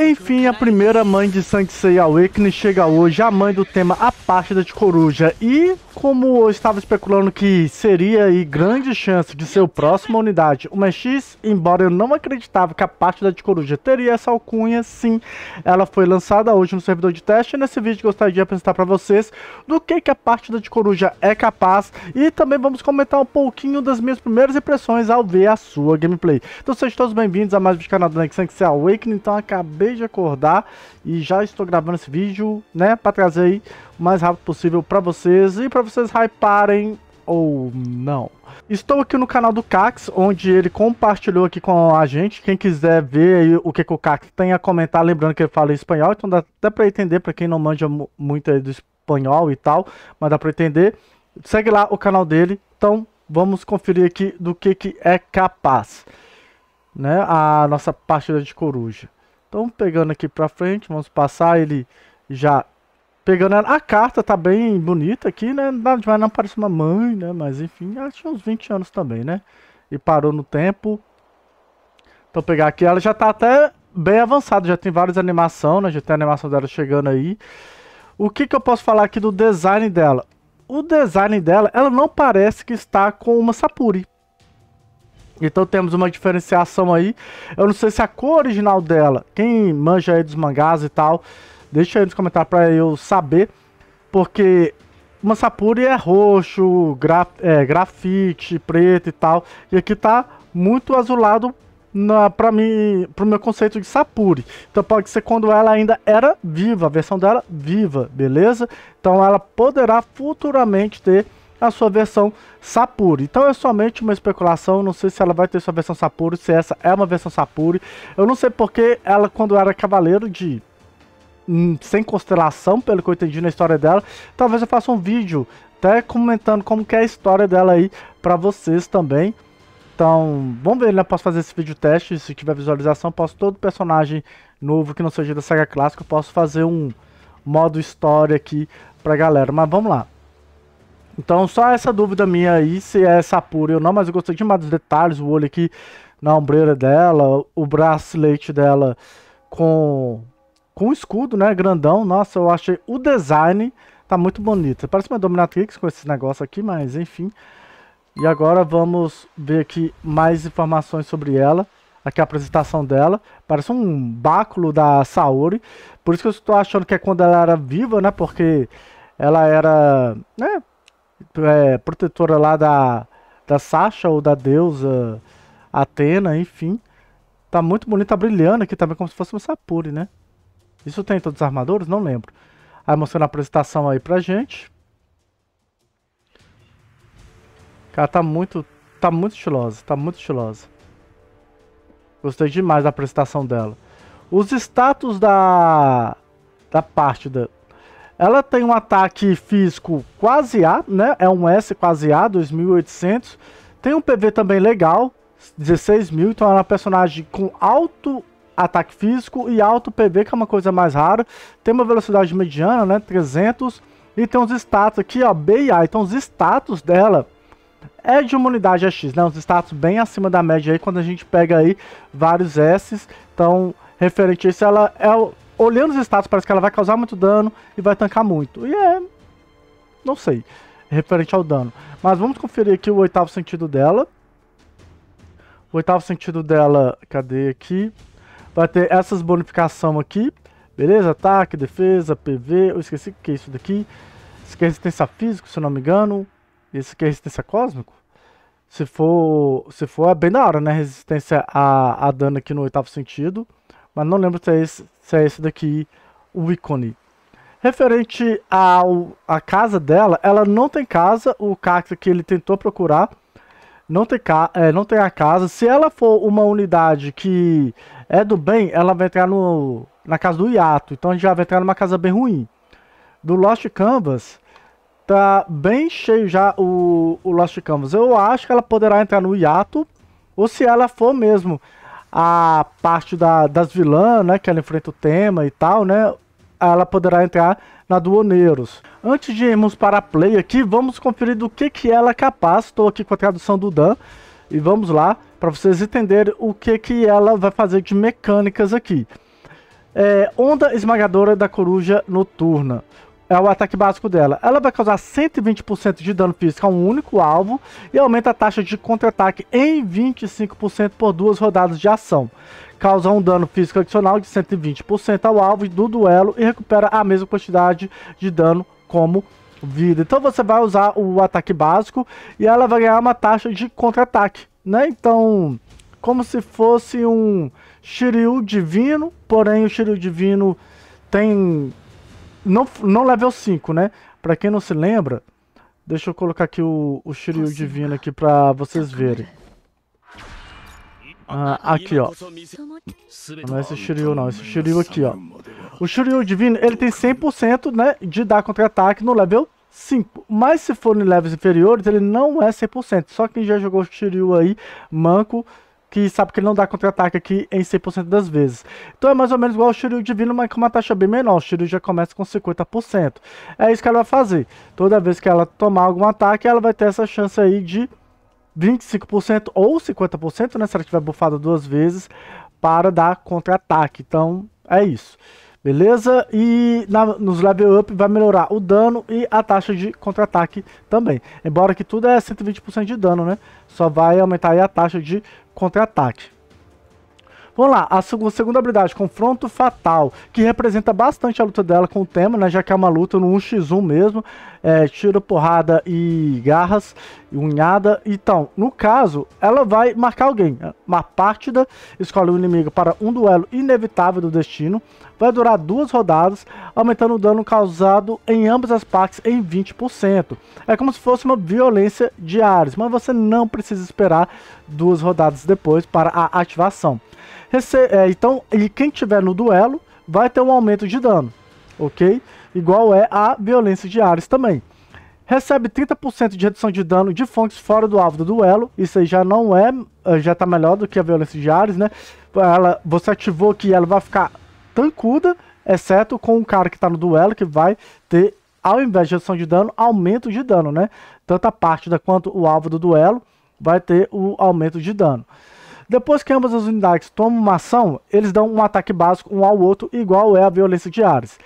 Enfim, a primeira mãe de Sansei Awakening chega hoje, a mãe do tema A Pátria de Coruja. E, como eu estava especulando que seria aí grande chance de ser o próximo unidade, uma X, embora eu não acreditava que a Parte de Coruja teria essa alcunha, sim, ela foi lançada hoje no servidor de teste. E nesse vídeo gostaria de apresentar para vocês do que, que a Parte de Coruja é capaz e também vamos comentar um pouquinho das minhas primeiras impressões ao ver a sua gameplay. Então sejam todos bem-vindos a mais um vídeo do canal do Nexan, que Awakening, então acabei acabei de acordar e já estou gravando esse vídeo, né, para trazer aí o mais rápido possível para vocês e para vocês hyparem ou não. Estou aqui no canal do Cax, onde ele compartilhou aqui com a gente. Quem quiser ver o que, que o Cax tem a comentar, lembrando que ele fala espanhol, então dá até para entender, para quem não manja muito do espanhol e tal, mas dá para entender. Segue lá o canal dele, então vamos conferir aqui do que, que é capaz. Né, a nossa partida de coruja. Então, pegando aqui pra frente, vamos passar ele já pegando a carta, tá bem bonita aqui, né? Nada demais, não parece uma mãe, né? Mas enfim, tinha uns 20 anos também, né? E parou no tempo. Então pegar aqui, ela já tá até bem avançada, já tem várias animações, né? Já tem a animação dela chegando aí. O que que eu posso falar aqui do design dela? O design dela, ela não parece que está com uma Sapuri. Então temos uma diferenciação aí. Eu não sei se é a cor original dela, quem manja aí dos mangás e tal, deixa aí nos comentários para eu saber, porque uma Sapuri é roxo, graf, é, grafite, preto e tal, e aqui tá muito azulado para mim, pro meu conceito de Sapuri. Então pode ser quando ela ainda era viva, a versão dela viva, beleza? Então ela poderá futuramente ter a sua versão Sapuri. Então é somente uma especulação, não sei se ela vai ter sua versão Sapuri, se essa é uma versão Sapuri. Eu não sei porque ela, quando era cavaleiro de hum, sem constelação, pelo que eu entendi na história dela. Talvez eu faça um vídeo até comentando como que é a história dela aí para vocês também. Então, vamos ver, né? Posso fazer esse vídeo teste, se tiver visualização, posso todo personagem novo que não seja da saga clássica, posso fazer um modo história aqui pra galera. Mas vamos lá. Então, só essa dúvida minha aí, se é sapura ou não, mas eu gostei demais dos detalhes, o olho aqui na ombreira dela, o bracelete dela com com escudo, né, grandão. Nossa, eu achei o design tá muito bonito. Parece uma dominatrix com esse negócio aqui, mas enfim. E agora vamos ver aqui mais informações sobre ela. Aqui a apresentação dela. Parece um báculo da Saori. Por isso que eu estou achando que é quando ela era viva, né? Porque ela era né, é, protetora lá da, da Sasha ou da deusa Atena, enfim. Tá muito bonita, tá brilhando aqui também, como se fosse um Sapuri, né? Isso tem em todos os armadores? Não lembro. Aí mostrando a apresentação aí pra gente. Cara, tá muito, tá muito estilosa, tá muito estilosa. Gostei demais da apresentação dela. Os status da, da parte da, ela tem um ataque físico quase A, né? É um S quase A, 2800. Tem um PV também legal, 16 mil. Então ela é uma personagem com alto ataque físico e alto PV, que é uma coisa mais rara. Tem uma velocidade mediana, né? 300. E tem uns status aqui, ó, B e A. Então os status dela é de uma unidade AX, né? Uns status bem acima da média aí, quando a gente pega aí vários S. Então, referente a isso, ela é o olhando os status, parece que ela vai causar muito dano e vai tancar muito. E é. Não sei. Referente ao dano. Mas vamos conferir aqui o oitavo sentido dela. O oitavo sentido dela. Cadê aqui? Vai ter essas bonificação aqui. Beleza? Ataque, defesa, PV. Eu esqueci o que é isso daqui. Esse aqui é resistência física, se eu não me engano. esse aqui é resistência cósmico. Se for, se for, é bem da hora, né? Resistência a, a dano aqui no oitavo sentido mas não lembro se é esse, se é esse daqui, o ícone. Referente ao, à casa dela, ela não tem casa, o cacto que ele tentou procurar, não tem, é, não tem a casa. Se ela for uma unidade que é do bem, ela vai entrar no, na casa do hiato, então a gente já vai entrar numa casa bem ruim. Do Lost Canvas, tá bem cheio já o, o Lost Canvas. Eu acho que ela poderá entrar no hiato, ou se ela for mesmo a parte da, das vilãs, né, que ela enfrenta o tema e tal, né, ela poderá entrar na Duoneiros. Antes de irmos para a play aqui, vamos conferir do que, que ela é capaz. Estou aqui com a tradução do Dan e vamos lá para vocês entenderem o que, que ela vai fazer de mecânicas aqui. É, onda esmagadora da coruja noturna é o ataque básico dela. Ela vai causar 120% de dano físico a um único alvo e aumenta a taxa de contra-ataque em 25% por duas rodadas de ação. Causa um dano físico adicional de 120% ao alvo do duelo e recupera a mesma quantidade de dano como vida. Então você vai usar o ataque básico e ela vai ganhar uma taxa de contra-ataque, né? Então, como se fosse um Shiryu divino, porém o Shiryu divino tem não, não level 5, né? Pra quem não se lembra, deixa eu colocar aqui o, o Shiryu Divino aqui pra vocês tá verem. Ah, aqui, ó. Não é esse Shiryu, não. Esse Shiryu aqui, ó. O Shiryu Divino, ele tem 100% né, de dar contra-ataque no level 5. Mas se for em levels inferiores, ele não é 100%. Só quem já jogou o Shiryu aí, manco, que sabe que ele não dá contra-ataque aqui em 100% das vezes. Então é mais ou menos igual ao Shiryu Divino, mas com uma taxa bem menor. O Shiryu já começa com 50%. É isso que ela vai fazer. Toda vez que ela tomar algum ataque, ela vai ter essa chance aí de 25% ou 50%, né? Se ela tiver bufado duas vezes, para dar contra-ataque. Então é isso. Beleza? E na, nos level up vai melhorar o dano e a taxa de contra-ataque também. Embora que tudo é 120% de dano, né? Só vai aumentar a taxa de contra-ataque. Vamos lá, a segunda habilidade, Confronto Fatal, que representa bastante a luta dela com o tema, né? Já que é uma luta no 1x1 mesmo, é, tiro, porrada e garras, unhada. Então, no caso, ela vai marcar alguém. Né, uma partida escolhe o um inimigo para um duelo inevitável do destino. Vai durar duas rodadas, aumentando o dano causado em ambas as partes em 20%. É como se fosse uma violência diária, mas você não precisa esperar duas rodadas depois para a ativação. É, então, quem tiver no duelo vai ter um aumento de dano, ok? Igual é a violência de Ares também. Recebe 30% de redução de dano de fontes fora do alvo do duelo. Isso aí já não é, é, já tá melhor do que a violência de Ares, né? Ela, você ativou que ela vai ficar tancuda, exceto com o cara que tá no duelo, que vai ter, ao invés de redução de dano, aumento de dano, né? Tanto a parte da quanto o alvo do duelo vai ter o aumento de dano. Depois que ambas as unidades tomam uma ação, eles dão um ataque básico um ao outro, igual é a violência de Ares.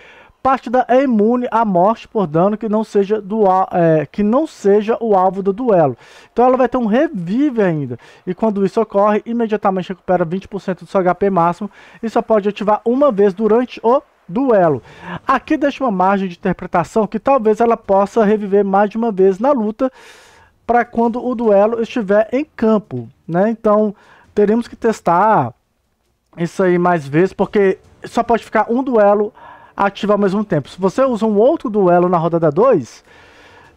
Partida é imune à morte por dano que não seja, do, é, que não seja o alvo do duelo. Então ela vai ter um revive ainda. E quando isso ocorre, imediatamente recupera 20% do seu HP máximo e só pode ativar uma vez durante o duelo. Aqui deixa uma margem de interpretação que talvez ela possa reviver mais de uma vez na luta para quando o duelo estiver em campo. Né? Então teremos que testar isso aí mais vezes, porque só pode ficar um duelo ativo ao mesmo tempo. Se você usa um outro duelo na rodada 2,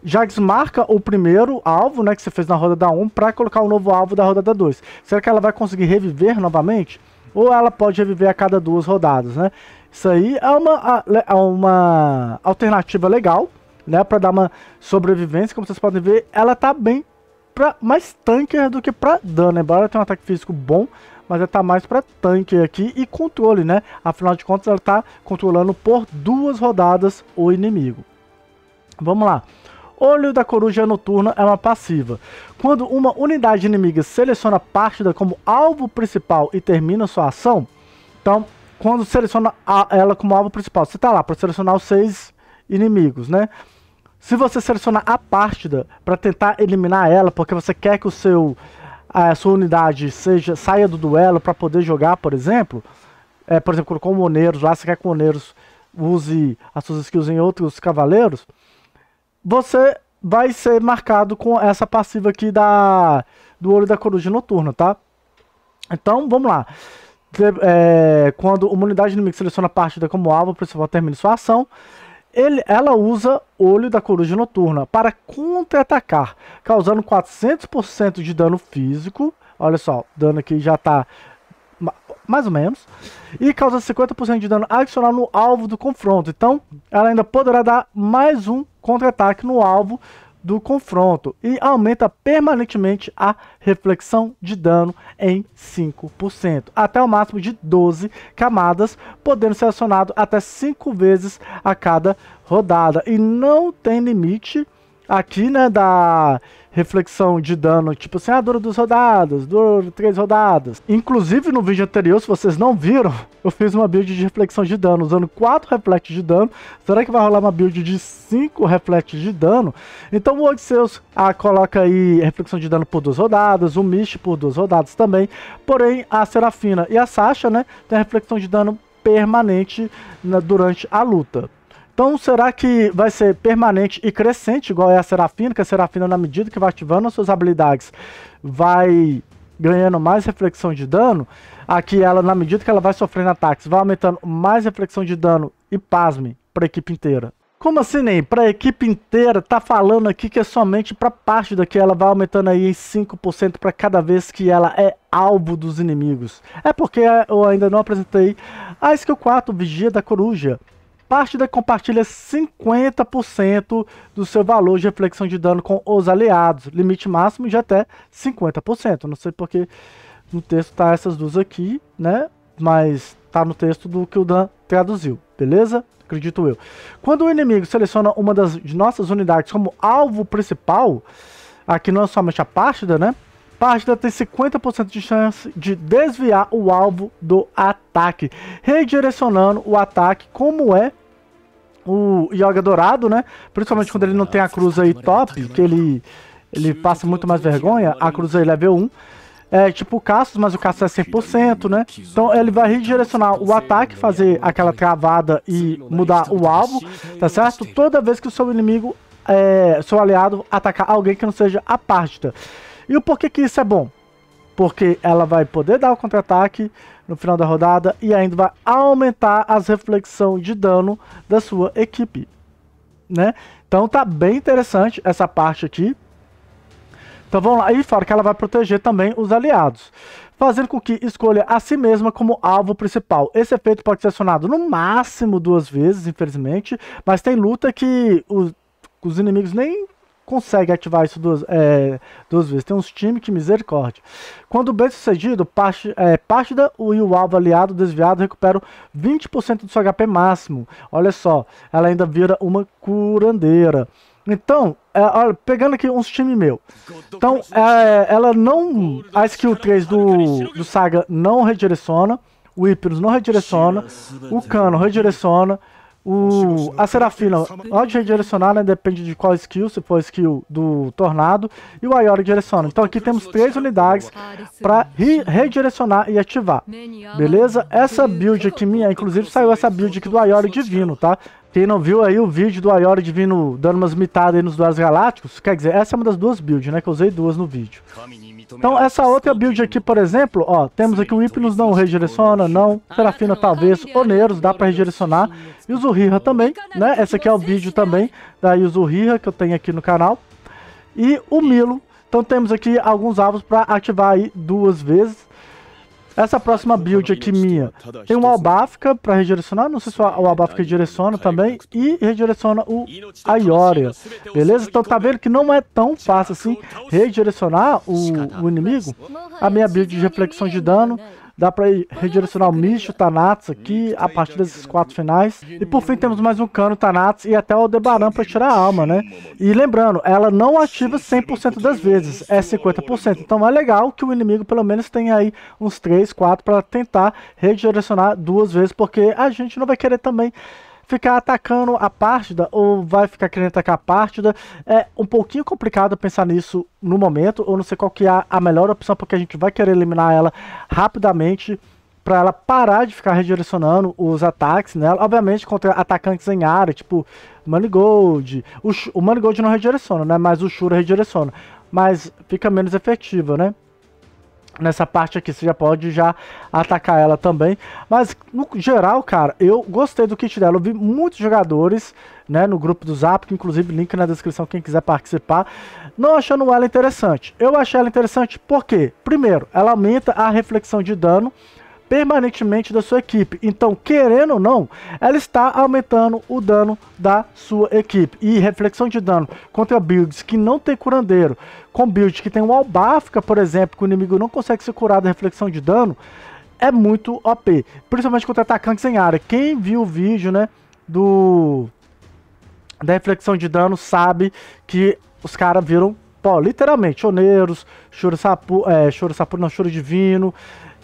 já desmarca o primeiro alvo né, que você fez na rodada 1 um, para colocar o um novo alvo da rodada 2. Será que ela vai conseguir reviver novamente? Ou ela pode reviver a cada duas rodadas, né? Isso aí é uma, é uma alternativa legal, né? Para dar uma sobrevivência, como vocês podem ver, ela está bem pra mais tanker do que pra dano. Né? Embora tenha um ataque físico bom, mas ela tá mais para tanque aqui e controle, né? Afinal de contas, ela tá controlando por duas rodadas o inimigo. Vamos lá. Olho da Coruja Noturna é uma passiva. Quando uma unidade inimiga seleciona Partida como alvo principal e termina sua ação, então, quando seleciona a, ela como alvo principal, você tá lá para selecionar os seis inimigos, né? Se você selecionar a partida para tentar eliminar ela, porque você quer que o seu a sua unidade seja saia do duelo para poder jogar, por exemplo, é, por exemplo, colocou Moneiros lá, você quer que Moneiros use as suas skills em outros cavaleiros, você vai ser marcado com essa passiva aqui da do olho da coruja noturna, tá? Então, vamos lá. É, quando uma unidade inimiga seleciona a partida como alvo, o principal termina sua ação ele, ela usa Olho da Coruja Noturna para contra-atacar, causando 400% de dano físico. Olha só, dano aqui já está mais ou menos. E causa 50% de dano adicional no alvo do confronto. Então, ela ainda poderá dar mais um contra-ataque no alvo do confronto e aumenta permanentemente a reflexão de dano em 5%, até o máximo de 12 camadas, podendo ser acionado até 5 vezes a cada rodada. E não tem limite aqui, né, da reflexão de dano, tipo assim, ah, dura duas rodadas, dura três rodadas. Inclusive, no vídeo anterior, se vocês não viram, eu fiz uma build de reflexão de dano, usando quatro reflexos de dano. Será que vai rolar uma build de cinco reflexos de dano? Então o Odisseus ah, coloca aí reflexão de dano por duas rodadas, o Mish por duas rodadas também. Porém, a Serafina e a Sasha, né, tem reflexão de dano permanente na, né, durante a luta. Então, será que vai ser permanente e crescente, igual é a Serafina? Que a Serafina, na medida que vai ativando as suas habilidades, vai ganhando mais reflexão de dano. Aqui, ela, na medida que ela vai sofrendo ataques, vai aumentando mais reflexão de dano e pasme para a equipe inteira. Como assim, nem Para a equipe inteira, tá falando aqui que é somente para parte daqui, ela vai aumentando aí em 5% para cada vez que ela é alvo dos inimigos. É porque eu ainda não apresentei a skill 4, Vigia da Coruja. Partida compartilha 50% é do seu valor de reflexão de dano com os aliados, limite máximo de até 50%. Não sei porque no texto tá essas duas aqui, né? Mas tá no texto do que o Dan traduziu, beleza? Acredito eu. Quando o inimigo seleciona uma das nossas unidades como alvo principal, aqui não é somente a partida, né? Partida tem 50% de chance de desviar o alvo do ataque, redirecionando o ataque como é o Yoga Dourado, né? Principalmente quando ele não tem a cruz aí top, que ele, ele passa muito mais vergonha, a cruz aí level 1. É tipo o Cassius, mas o Cassius é 100%, né? Então ele vai redirecionar o ataque, fazer aquela travada e mudar o alvo, tá certo? Toda vez que o seu inimigo, é, seu aliado, atacar alguém que não seja a Partida. E o porquê que isso é bom? Porque ela vai poder dar o contra-ataque no final da rodada e ainda vai aumentar as reflexões de dano da sua equipe. Né? Então tá bem interessante essa parte aqui. Então vamos lá, e fora que ela vai proteger também os aliados, fazendo com que escolha a si mesma como alvo principal. Esse efeito pode ser acionado no máximo duas vezes, infelizmente, mas tem luta que os, os inimigos nem consegue ativar isso duas, é, duas vezes. Tem uns times que misericórdia. Quando bem sucedido, parte, é, da, o, e o alvo aliado desviado recuperam 20% do seu HP máximo. Olha só, ela ainda vira uma curandeira. Então, é, olha, pegando aqui uns times meu. Então, é, ela não. A skill 3 do, do Saga não redireciona. O Hypnos não redireciona. O Cano redireciona. O, a Serafina pode redirecionar, né? Depende de qual skill, se for skill do Tornado. E o Ayori direciona. Então aqui temos três unidades para redirecionar e ativar. Beleza? Essa build aqui minha, inclusive saiu essa build aqui do Ayori Divino, tá? Quem não viu aí o vídeo do Ayori Divino dando umas mitadas aí nos Duas Galácticos, quer dizer, essa é uma das duas builds, né? Que eu usei duas no vídeo. Então, então essa outra build aqui, por exemplo, ó, temos aqui o Hipnos então não redireciona, não. Serafina talvez, Oneiros dá para redirecionar. E o Zurriha também, né? Essa aqui é o vídeo também da Yuzurriha que eu tenho aqui no canal. E o Milo. Então temos aqui alguns alvos para ativar aí duas vezes. Essa próxima build aqui minha tem uma Albafka para redirecionar, não sei se o Albafka direciona também, e redireciona o Ioria, beleza? Então tá vendo que não é tão fácil assim redirecionar o, o inimigo. A minha build de reflexão de dano Dá para redirecionar o Micho, Tanats aqui, a partir desses quatro finais. E por fim temos mais um Cano, Tanats e até o debaran para tirar a alma, né? E lembrando, ela não ativa 100% das vezes, é 50%. Então é legal que o inimigo pelo menos tenha aí uns 3, 4 para tentar redirecionar duas vezes, porque a gente não vai querer também ficar atacando a partida ou vai ficar querendo atacar a partida É um pouquinho complicado pensar nisso no momento. Eu não sei qual que é a melhor opção, porque a gente vai querer eliminar ela rapidamente para ela parar de ficar redirecionando os ataques nela. Obviamente, contra atacantes em área, tipo Manigold. O, o Manigold não redireciona, né? Mas o Shura redireciona. Mas fica menos efetiva, né? nessa parte aqui, você já pode já atacar ela também. Mas, no geral, cara, eu gostei do kit dela. Eu vi muitos jogadores, né, no grupo do Zap, que inclusive link na descrição quem quiser participar, não achando ela interessante. Eu achei ela interessante porque, primeiro, ela aumenta a reflexão de dano, permanentemente da sua equipe. Então, querendo ou não, ela está aumentando o dano da sua equipe. E reflexão de dano contra builds que não tem curandeiro, com builds que tem um albafica, por exemplo, que o inimigo não consegue ser curado da reflexão de dano, é muito OP. Principalmente contra atacantes em área. Quem viu o vídeo, né, do... Da reflexão de dano sabe que os caras viram pô, literalmente, oneiros, choro sapu, é, choro sapu, não, choro divino,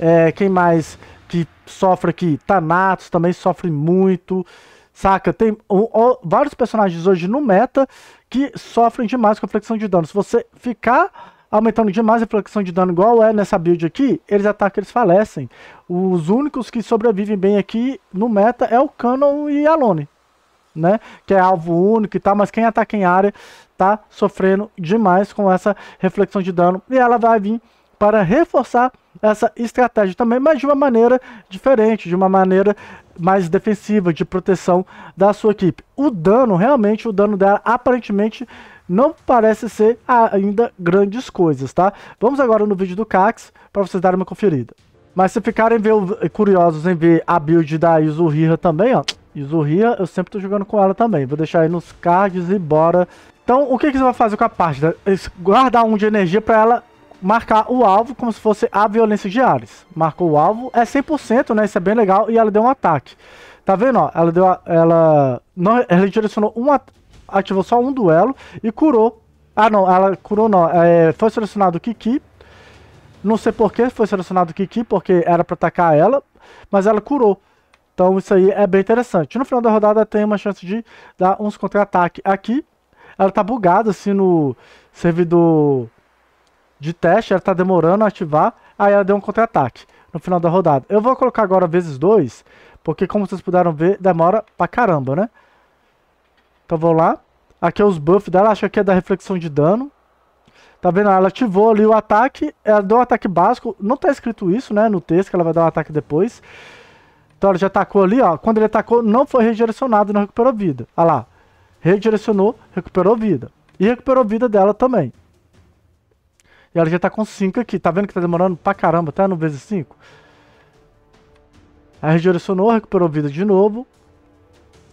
é, quem mais que sofre aqui? Thanatos também sofre muito. Saca? Tem um, um, vários personagens hoje no meta que sofrem demais com a flexão de dano. Se você ficar aumentando demais a flexão de dano, igual é nessa build aqui, eles atacam, eles falecem. Os únicos que sobrevivem bem aqui no meta é o Canon e a Lone, né? Que é alvo único e tal, mas quem ataca em área tá sofrendo demais com essa reflexão de dano. E ela vai vir para reforçar essa estratégia também, mas de uma maneira diferente, de uma maneira mais defensiva, de proteção da sua equipe. O dano, realmente, o dano dela aparentemente não parece ser ainda grandes coisas, tá? Vamos agora no vídeo do Cax para vocês darem uma conferida. Mas se ficarem ver, curiosos em ver a build da Yuzuriha também, ó. Yuzuriha, eu sempre tô jogando com ela também. Vou deixar aí nos cards e bora. Então, o que, que você vai fazer com a parte? Guardar um de energia para ela marcar o alvo como se fosse a violência de Ares. Marcou o alvo, é 100%, né? Isso é bem legal. E ela deu um ataque. Tá vendo, ó? Ela deu. A, ela. Não, ela direcionou um. Ativou só um duelo e curou. Ah, não, ela curou não. É, foi selecionado o Kiki. Não sei por que foi selecionado o Kiki, porque era pra atacar ela. Mas ela curou. Então isso aí é bem interessante. No final da rodada tem uma chance de dar uns contra-ataque aqui. Ela tá bugada assim no servidor de teste, ela tá demorando a ativar, aí ela deu um contra-ataque no final da rodada. Eu vou colocar agora vezes 2, porque como vocês puderam ver, demora pra caramba, né? Então vou lá. Aqui é os buffs dela, acho que aqui é da reflexão de dano. Tá vendo? Ela ativou ali o ataque, ela deu um ataque básico. Não tá escrito isso, né, no texto, que ela vai dar um ataque depois. Então ela já atacou ali, ó. Quando ele atacou, não foi redirecionado, não recuperou vida. Olha lá. Redirecionou, recuperou vida. E recuperou vida dela também. E ela já tá com 5 aqui. Tá vendo que tá demorando pra caramba, tá? No vezes 5. Aí redirecionou, recuperou vida de novo.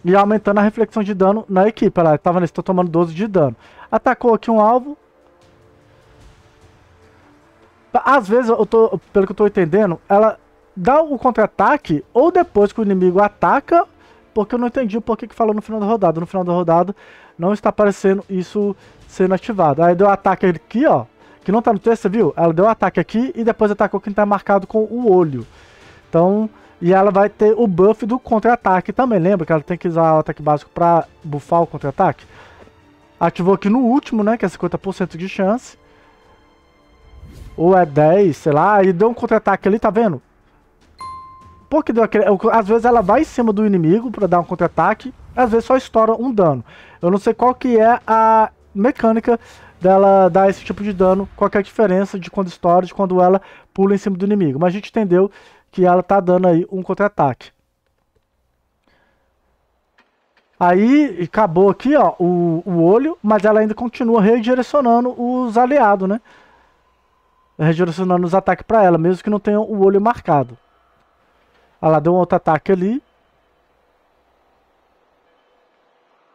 E aumentando a reflexão de dano na equipe. Ela tava nesse, tô tomando 12 de dano. Atacou aqui um alvo. Às vezes, eu tô, pelo que eu tô entendendo, ela dá o contra-ataque ou depois que o inimigo ataca, porque eu não entendi o porquê que falou no final da rodada. No final da rodada não está aparecendo isso sendo ativado. Aí deu ataque aqui, ó que não tá no texto, viu? Ela deu um ataque aqui e depois atacou quem tá marcado com o olho. Então, e ela vai ter o buff do contra-ataque também. Lembra que ela tem que usar o ataque básico pra buffar o contra-ataque? Ativou aqui no último, né? Que é 50% de chance. Ou é 10, sei lá. E deu um contra-ataque ali, tá vendo? Porque deu aquele... Às vezes ela vai em cima do inimigo pra dar um contra-ataque. Às vezes só estoura um dano. Eu não sei qual que é a mecânica dela dar esse tipo de dano, qual é a diferença de quando estoura, de quando ela pula em cima do inimigo. Mas a gente entendeu que ela tá dando aí um contra-ataque. Aí acabou aqui ó, o, o olho, mas ela ainda continua redirecionando os aliados, né? Redirecionando os ataques para ela, mesmo que não tenha o olho marcado. Ela deu um outro ataque ali.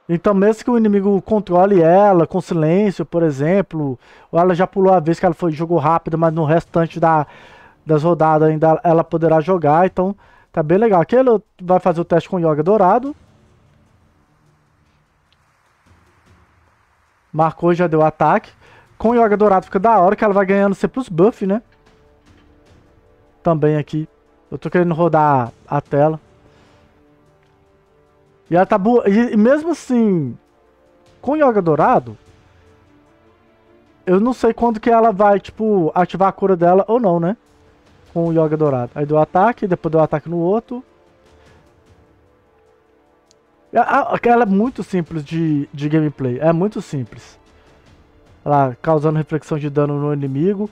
Então, mesmo que o inimigo controle ela com silêncio, por exemplo, ou ela já pulou a vez que ela foi, jogou rápido, mas no restante da, das rodadas ainda ela poderá jogar. Então, tá bem legal. Aqui ela vai fazer o teste com Yoga Dourado. Marcou e já deu ataque. Com o Yoga Dourado fica da hora que ela vai ganhando sempre os buff, né? Também aqui. Eu tô querendo rodar a tela. E ela tá boa. E, mesmo assim, com Yoga Dourado, eu não sei quando que ela vai, tipo, ativar a cura dela ou não, né? Com o Yoga Dourado. Aí deu ataque, depois deu ataque no outro. É, ela é muito simples de, de gameplay. É muito simples. Ela causando reflexão de dano no inimigo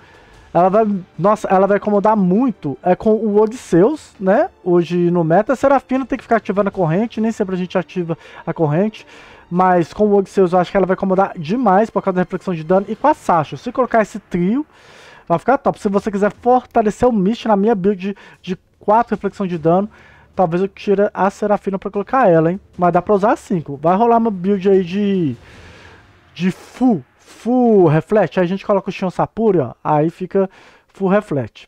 ela vai, nossa, ela vai incomodar muito é com o Odisseus, né? Hoje no meta, a Serafina tem que ficar ativando a corrente, nem sempre a gente ativa a corrente. Mas com o Odisseus eu acho que ela vai incomodar demais por causa da reflexão de dano. E com a Sasha, se colocar esse trio, vai ficar top. Se você quiser fortalecer o Mist na minha build de 4 reflexão de dano, talvez eu tire a Serafina pra colocar ela, hein? Mas dá pra usar 5. Vai rolar uma build aí de... De full full reflect, a gente coloca o chão sapuri, ó, aí fica full reflect.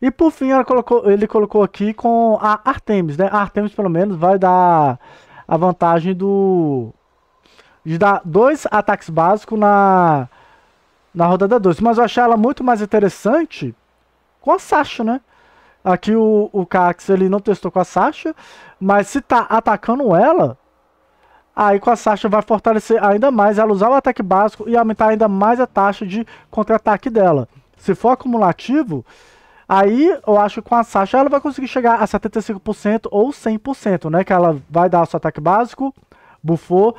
E por fim colocou, ele colocou aqui com a Artemis, né? A Artemis pelo menos vai dar a vantagem do de dar dois ataques básicos na na rodada 2, mas eu achei ela muito mais interessante com a Sasha, né? Aqui o, o Cax ele não testou com a Sasha, mas se tá atacando ela, Aí com a Sasha vai fortalecer ainda mais ela usar o ataque básico e aumentar ainda mais a taxa de contra-ataque dela. Se for acumulativo, Aí eu acho que com a Sasha ela vai conseguir chegar a 75% ou 100%, né? Que ela vai dar o seu ataque básico, bufou.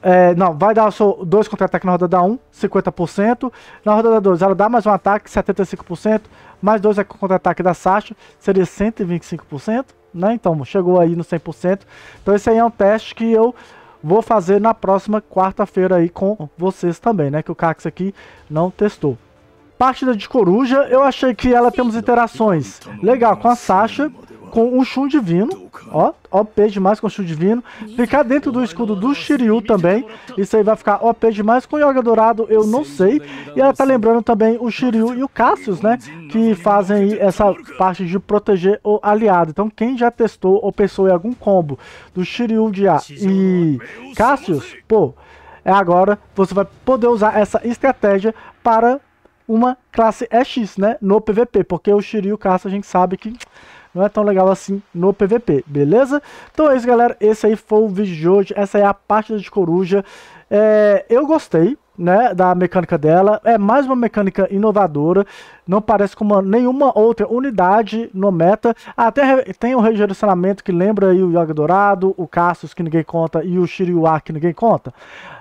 É, não, vai dar o seu 2 contra-ataque na rodada 1, 50%. Na rodada 2, ela dá mais um ataque, 75%. Mais 2 é contra-ataque da Sasha, seria 125%. Né? Então, chegou aí no 100%. Então, esse aí é um teste que eu vou fazer na próxima quarta-feira aí com vocês também, né? Que o Cax aqui não testou. Partida de coruja, eu achei que ela temos interações. Então, legal, com a Sasha com um Shun Divino. Ó, OP demais com o Shun Divino. Ficar dentro do escudo do Shiryu também. Isso aí vai ficar OP demais com o Yoga Dourado, eu não sei. E ela tá lembrando também o Shiryu e o Cassius, né? Que fazem aí essa parte de proteger o aliado. Então quem já testou ou pensou em algum combo do Shiryu de A e Cassius, pô... É agora você vai poder usar essa estratégia para uma classe EX, né? No PVP, porque o Shiryu Cassius a gente sabe que não é tão legal assim no PVP, beleza? Então é isso, galera. Esse aí foi o vídeo de hoje. Essa é a parte de coruja. É, eu gostei, né, da mecânica dela. É mais uma mecânica inovadora, não parece com uma, nenhuma outra unidade no meta. Até tem um redirecionamento que lembra aí o Yoga Dourado, o Cassius que ninguém conta e o Shiryu-A que ninguém conta.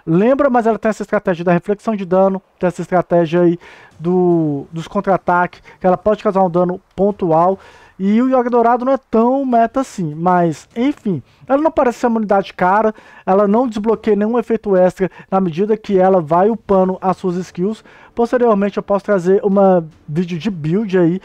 Lembra, mas ela tem essa estratégia da reflexão de dano, tem essa estratégia aí do, dos contra-ataques, que ela pode causar um dano pontual. E o Yoga Dourado não é tão meta assim, mas enfim, ela não parece ser uma unidade cara, ela não desbloqueia nenhum efeito extra na medida que ela vai upando as suas skills. Posteriormente eu posso trazer uma vídeo de build aí,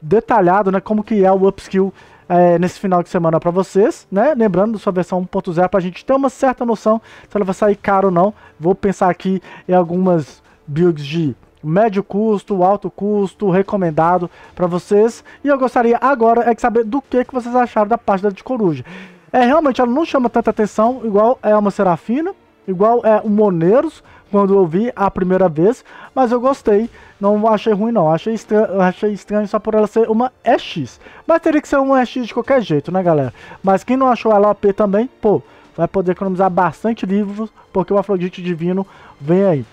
detalhado, né, como que é o upskill é, nesse final de semana para vocês, né? Lembrando da sua versão 1.0 para a gente ter uma certa noção se ela vai sair cara ou não. Vou pensar aqui em algumas builds de médio custo, alto custo, recomendado para vocês. E eu gostaria agora é de saber do que, que vocês acharam da página de coruja. É, realmente ela não chama tanta atenção, igual é uma Serafina, igual é o Moneiros, quando eu vi a primeira vez, mas eu gostei, não achei ruim não, achei estranho, achei estranho só por ela ser uma EX, mas teria que ser uma EX de qualquer jeito, né galera? Mas quem não achou ela OP também, pô, vai poder economizar bastante livros, porque o Afrodite Divino vem aí.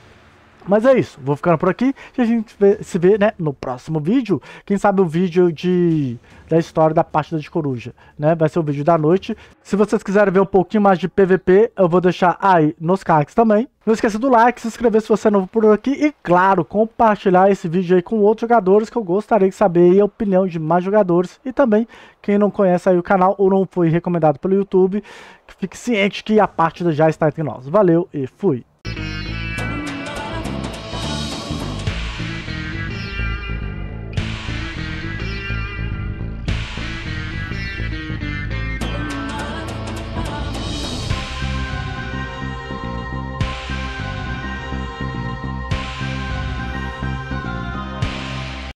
Mas é isso, vou ficando por aqui e a gente vê, se vê né, no próximo vídeo. Quem sabe o vídeo de, da história da pasta de coruja, né? Vai ser o vídeo da noite. Se vocês quiserem ver um pouquinho mais de PVP, eu vou deixar aí nos cards também. Não esqueça do like, se inscrever se você é novo por aqui e, claro, compartilhar esse vídeo aí com outros jogadores que eu gostaria de saber a opinião de mais jogadores. E também, quem não conhece aí o canal ou não foi recomendado pelo YouTube, fique ciente que a partida já está entre nós. Valeu e fui!